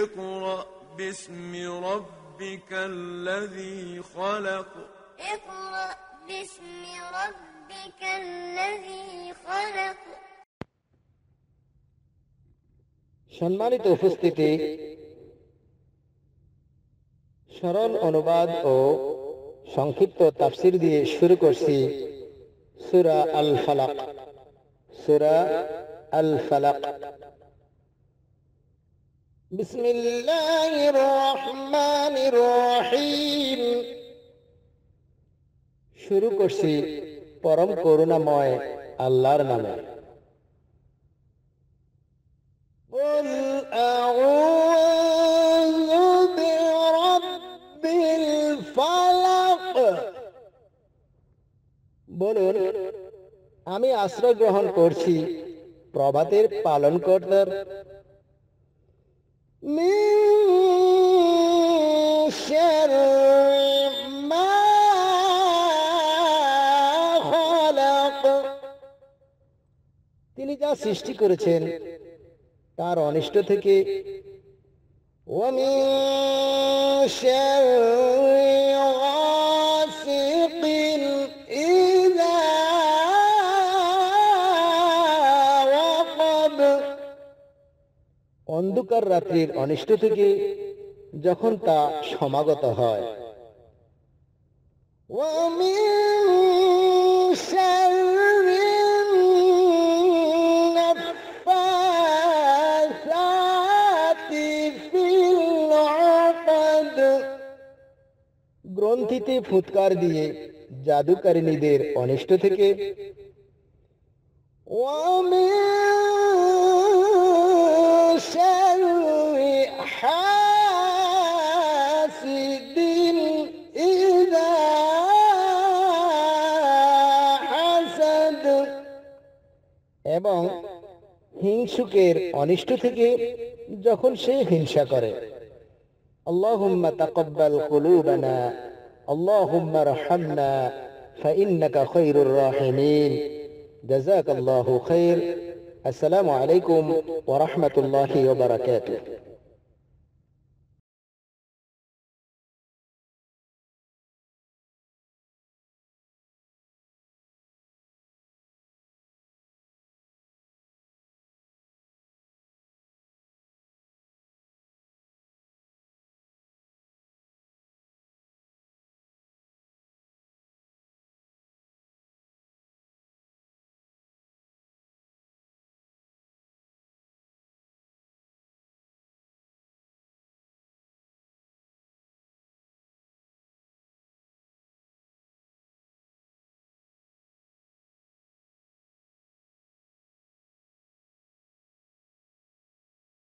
اقرأ باسم ربك الذي خلق اقرأ باسم ربك الذي خلق সম্মানিত উপস্থিতি সরল অনুবাদ ও সংক্ষিপ্ত তাফসির দিয়ে শুরু করছি সুরা আল ফালাক সুরা আল ফালাক بسم الله الرحمن الرحيم শুরু করছি পরম করুণাময় আল্লাহর নামে قل أعوذ برب الفلق বলুন আমি আশ্রয় গ্রহণ করছি প্রভাতের পালন من شر ما তিনি যা সৃষ্টি করেছেন তার অনিষ্ট থেকে ومن شر অন্ধকার রাত্রির অনিষ্ট থেকে যখন তা সমাগত হয় গ্রন্থিতে ফুৎকার দিয়ে জাদুকারিনীদের অনিষ্ট থেকে ওম এবং হিংসুকের অনিষ্ট থেকে যখন সে হিংসা করে اللهم تقبل قلوبنا اللهم ارحمنا فإنك خير الراحمين جزاك الله خير السلام عليكم ورحمة الله وبركاته